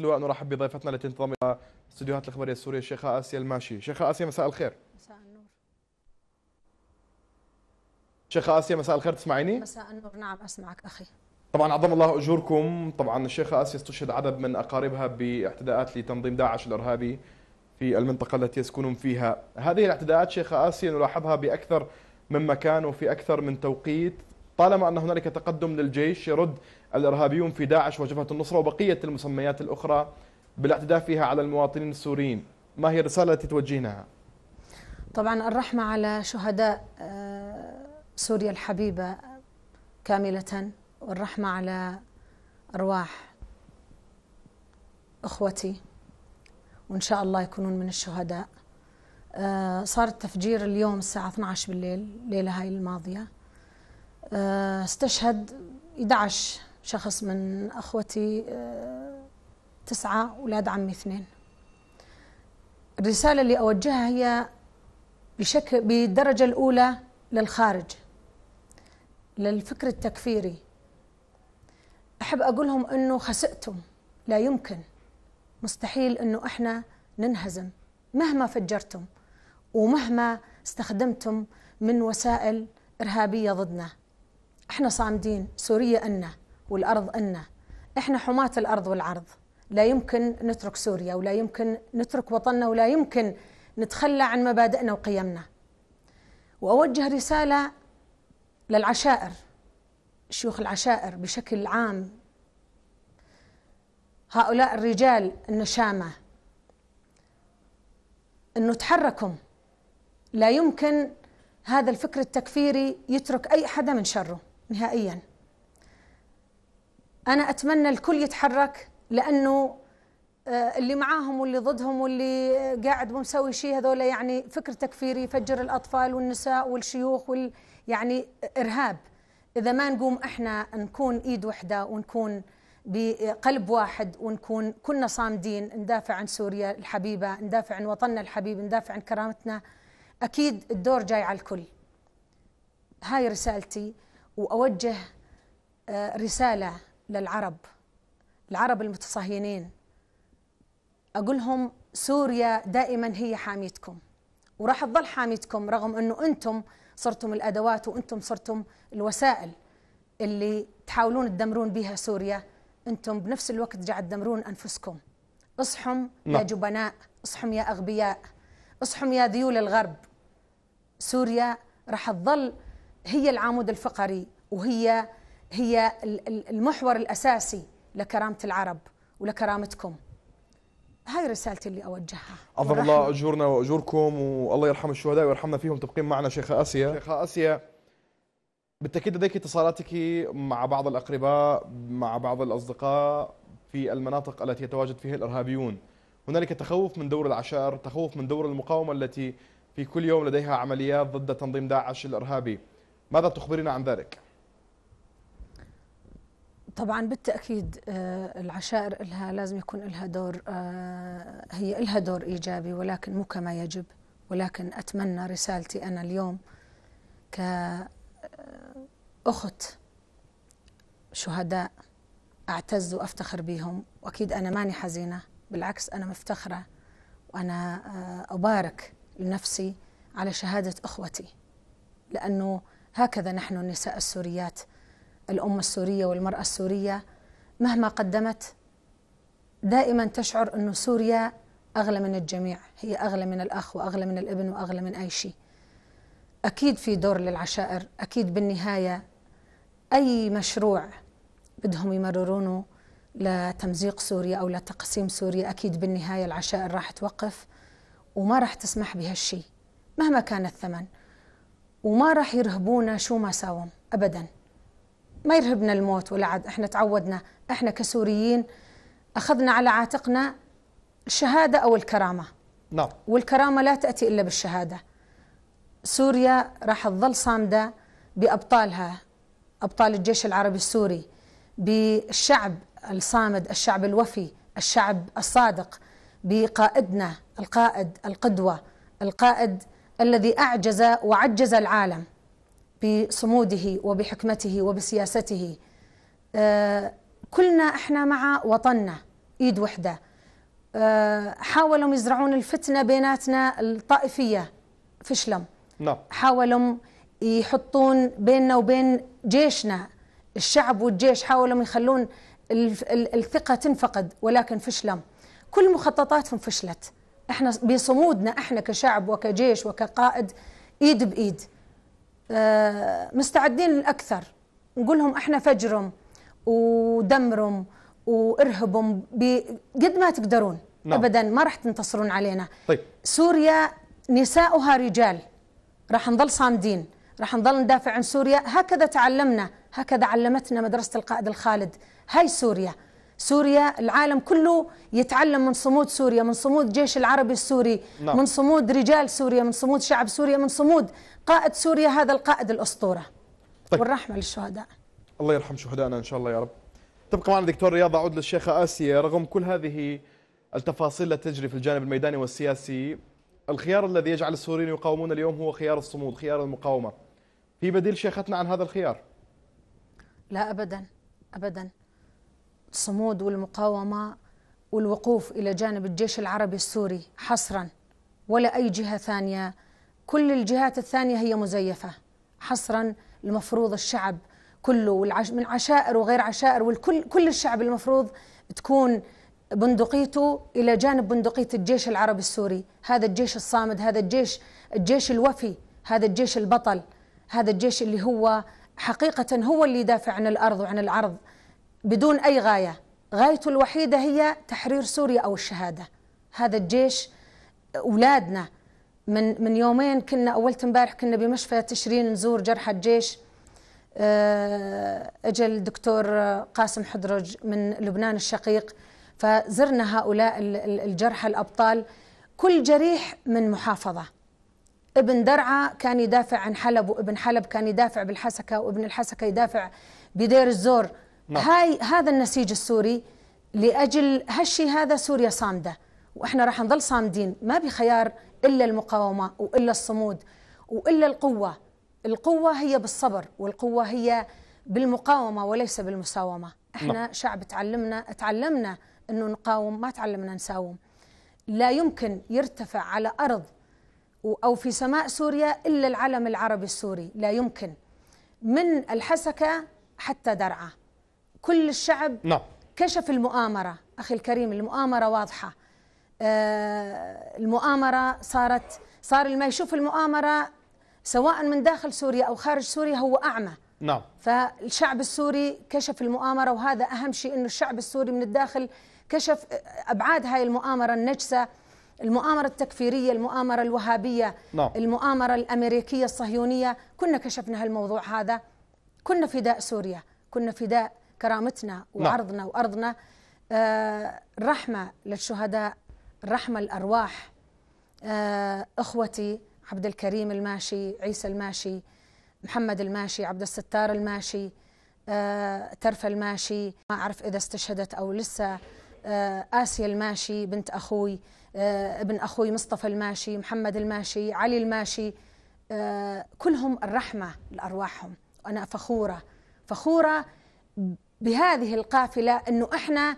اللواء نرحب بضيفتنا التي تنضم الى استديوهات الاخباريه السوريه الشيخه اسيا الماشي. شيخه اسيا مساء الخير. مساء النور. شيخه اسيا مساء الخير تسمعيني؟ مساء النور نعم اسمعك اخي. طبعا عظم الله اجوركم، طبعا الشيخه اسيا استشهد عدد من اقاربها باعتداءات لتنظيم داعش الارهابي في المنطقه التي يسكنون فيها. هذه الاعتداءات شيخه اسيا نلاحظها باكثر من مكان وفي اكثر من توقيت طالما أن هنالك تقدم للجيش يرد الإرهابيون في داعش وجبهة النصرة وبقية المسميات الأخرى بالاعتداء فيها على المواطنين السوريين ما هي الرسالة التي توجهينها؟ طبعا الرحمة على شهداء آه، سوريا الحبيبة كاملة والرحمة على أرواح أخوتي وإن شاء الله يكونون من الشهداء آه، صار التفجير اليوم الساعة 12 بالليل الليلة هاي الماضية آه، استشهد 11 شخص من أخوتي آه، تسعة أولاد عمي اثنين الرسالة اللي أوجهها هي بشكل بالدرجة الأولى للخارج للفكر التكفيري أحب أقول لهم أنه خسئتم لا يمكن مستحيل أنه إحنا ننهزم مهما فجرتم ومهما استخدمتم من وسائل إرهابية ضدنا احنا صامدين سوريا أنا والأرض أنا احنا حماة الأرض والعرض لا يمكن نترك سوريا ولا يمكن نترك وطننا ولا يمكن نتخلى عن مبادئنا وقيمنا وأوجه رسالة للعشائر شيوخ العشائر بشكل عام هؤلاء الرجال النشامة أنه تحركم لا يمكن هذا الفكر التكفيري يترك أي حدا من شره نهائيا أنا أتمنى الكل يتحرك لأنه آه، اللي معاهم واللي ضدهم واللي قاعد ومسوي شيء هذول يعني فكر تكفيري يفجر الأطفال والنساء والشيوخ وال يعني إرهاب إذا ما نقوم إحنا نكون إيد وحدة ونكون بقلب واحد ونكون كنا صامدين ندافع عن سوريا الحبيبة ندافع عن وطننا الحبيب ندافع عن كرامتنا أكيد الدور جاي على الكل هاي رسالتي واوجه آه، رساله للعرب العرب المتصهينين اقول لهم سوريا دائما هي حاميتكم وراح تظل حاميتكم رغم انه انتم صرتم الادوات وانتم صرتم الوسائل اللي تحاولون تدمرون بها سوريا انتم بنفس الوقت قاعد تدمرون انفسكم اصحم لا. يا نعم. جبناء اصحم يا اغبياء اصحم يا ذيول الغرب سوريا راح تظل هي العامود الفقري وهي هي المحور الاساسي لكرامه العرب ولكرامتكم هاي رسالتي اللي اوجهها عظم الله اجورنا واجوركم والله يرحم الشهداء ويرحمنا فيهم تبقين معنا شيخه اسيا شيخه اسيا بالتاكيد لديك اتصالاتك مع بعض الاقرباء مع بعض الاصدقاء في المناطق التي يتواجد فيها الارهابيون هنالك تخوف من دور العشائر تخوف من دور المقاومه التي في كل يوم لديها عمليات ضد تنظيم داعش الارهابي ماذا تخبرين عن ذلك؟ طبعا بالتأكيد آه، العشائر لها لازم يكون لها دور آه، هي لها دور إيجابي ولكن مو كما يجب ولكن أتمنى رسالتي أنا اليوم كأخت آه، شهداء أعتز وأفتخر بهم وأكيد أنا ماني حزينة بالعكس أنا مفتخرة وأنا أبارك لنفسي على شهادة أخوتي لأنه هكذا نحن النساء السوريات الأم السورية والمرأة السورية مهما قدمت دائما تشعر أن سوريا أغلى من الجميع هي أغلى من الأخ وأغلى من الابن وأغلى من أي شيء أكيد في دور للعشائر أكيد بالنهاية أي مشروع بدهم يمررونه لتمزيق سوريا أو لتقسيم سوريا أكيد بالنهاية العشائر راح توقف وما راح تسمح بهالشيء مهما كان الثمن وما راح يرهبونا شو ما ساوم ابدا ما يرهبنا الموت ولا عد احنا تعودنا احنا كسوريين اخذنا على عاتقنا الشهاده او الكرامه نعم والكرامه لا تاتي الا بالشهاده سوريا راح تظل صامده بابطالها ابطال الجيش العربي السوري بالشعب الصامد الشعب الوفي الشعب الصادق بقائدنا القائد القدوه القائد الذي أعجز وعجز العالم بصموده وبحكمته وبسياسته آه، كلنا احنا مع وطننا ايد وحده آه، حاولوا يزرعون الفتنه بيناتنا الطائفيه فشلم نعم. حاولوا يحطون بيننا وبين جيشنا الشعب والجيش حاولوا يخلون الثقه تنفقد ولكن فشلم كل مخططاتهم فشلت احنا بصمودنا احنا كشعب وكجيش وكقائد ايد بايد آه، مستعدين للاكثر نقول لهم احنا فجرهم ودمرهم وارهبهم قد ما تقدرون نعم. ابدا ما راح تنتصرون علينا طيب. سوريا نساؤها رجال راح نظل صامدين راح نظل ندافع عن سوريا هكذا تعلمنا هكذا علمتنا مدرسه القائد الخالد هاي سوريا سوريا العالم كله يتعلم من صمود سوريا من صمود جيش العربي السوري نعم. من صمود رجال سوريا من صمود شعب سوريا من صمود قائد سوريا هذا القائد الأسطورة طيب. والرحمة للشهداء الله يرحم شهدائنا إن شاء الله يا رب تبقى معنا دكتور رياض أعود للشيخة آسيا رغم كل هذه التفاصيل التي تجري في الجانب الميداني والسياسي الخيار الذي يجعل السوريين يقاومون اليوم هو خيار الصمود خيار المقاومة في بديل شيختنا عن هذا الخيار لا أبدا أبدا الصمود والمقاومة والوقوف إلى جانب الجيش العربي السوري حصرا ولا أي جهة ثانية كل الجهات الثانية هي مزيفة حصرا المفروض الشعب كله والعش من عشائر وغير عشائر والكل كل الشعب المفروض تكون بندقيته إلى جانب بندقية الجيش العربي السوري هذا الجيش الصامد هذا الجيش الجيش الوفي هذا الجيش البطل هذا الجيش اللي هو حقيقة هو اللي يدافع عن الأرض وعن العرض بدون أي غاية غايته الوحيدة هي تحرير سوريا أو الشهادة هذا الجيش أولادنا من من يومين كنا أول امبارح كنا بمشفى تشرين نزور جرحى الجيش آه، اجى الدكتور قاسم حدرج من لبنان الشقيق فزرنا هؤلاء الجرحى الابطال كل جريح من محافظه ابن درعا كان يدافع عن حلب وابن حلب كان يدافع بالحسكه وابن الحسكه يدافع بدير الزور نعم. هاي هذا النسيج السوري لاجل هالشيء هذا سوريا صامده واحنا راح نظل صامدين ما بخيار الا المقاومه والا الصمود والا القوه القوه هي بالصبر والقوه هي بالمقاومه وليس بالمساومه نعم. احنا نعم. شعب تعلمنا تعلمنا انه نقاوم ما تعلمنا نساوم لا يمكن يرتفع على ارض او في سماء سوريا الا العلم العربي السوري لا يمكن من الحسكه حتى درعا كل الشعب نعم كشف المؤامرة أخي الكريم المؤامرة واضحة آه، المؤامرة صارت صار اللي ما يشوف المؤامرة سواء من داخل سوريا أو خارج سوريا هو أعمى نعم فالشعب السوري كشف المؤامرة وهذا أهم شيء أنه الشعب السوري من الداخل كشف أبعاد هاي المؤامرة النجسة المؤامرة التكفيرية المؤامرة الوهابية نعم. المؤامرة الأمريكية الصهيونية كنا كشفنا هالموضوع هذا كنا فداء سوريا كنا فداء كرامتنا نعم. وعرضنا نعم. وأرضنا الرحمة آه، للشهداء الرحمة الأرواح آه، أخوتي عبد الكريم الماشي عيسى الماشي محمد الماشي عبد الستار الماشي آه، ترفه الماشي ما أعرف إذا استشهدت أو لسه آسيا الماشي بنت أخوي ابن أخوي مصطفى الماشي محمد الماشي علي الماشي كلهم الرحمة لأرواحهم وأنا فخورة فخورة بهذه القافلة أنه إحنا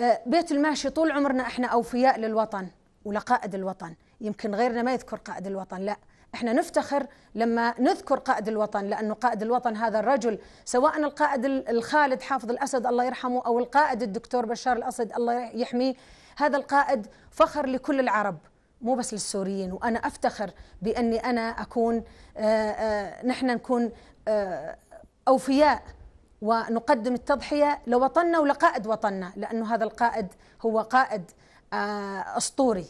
آه، بيت الماشي طول عمرنا إحنا أوفياء للوطن ولقائد الوطن يمكن غيرنا ما يذكر قائد الوطن لا احنا نفتخر لما نذكر قائد الوطن لانه قائد الوطن هذا الرجل سواء القائد الخالد حافظ الاسد الله يرحمه او القائد الدكتور بشار الاسد الله يحميه هذا القائد فخر لكل العرب مو بس للسوريين وانا افتخر باني انا اكون آآ آه، آآ آه، نحن نكون اوفياء ونقدم التضحية لوطننا ولقائد وطننا لأنه هذا القائد هو قائد آه، أسطوري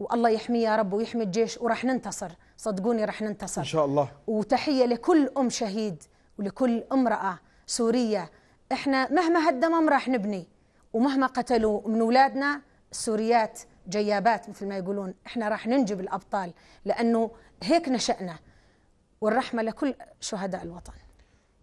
والله يحميه يا رب ويحمي الجيش وراح ننتصر صدقوني راح ننتصر إن شاء الله وتحية لكل أم شهيد ولكل امرأة سورية احنا مهما هدمهم راح نبني ومهما قتلوا من أولادنا السوريات جيابات مثل ما يقولون احنا راح ننجب الأبطال لأنه هيك نشأنا والرحمة لكل شهداء الوطن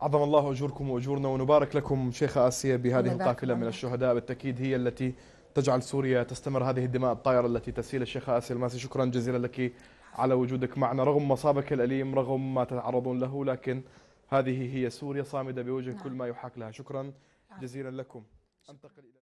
عظم الله أجوركم وأجورنا ونبارك لكم شيخة آسيا بهذه القافلة من الشهداء بالتأكيد هي التي تجعل سوريا تستمر هذه الدماء الطائرة التي تسيل الشيخة آسيا الماسي شكرا جزيلا لك على وجودك معنا رغم مصابك الأليم رغم ما تتعرضون له لكن هذه هي سوريا صامدة بوجه نعم. كل ما يحاك لها شكرا نعم. جزيلا لكم أنتقل إلى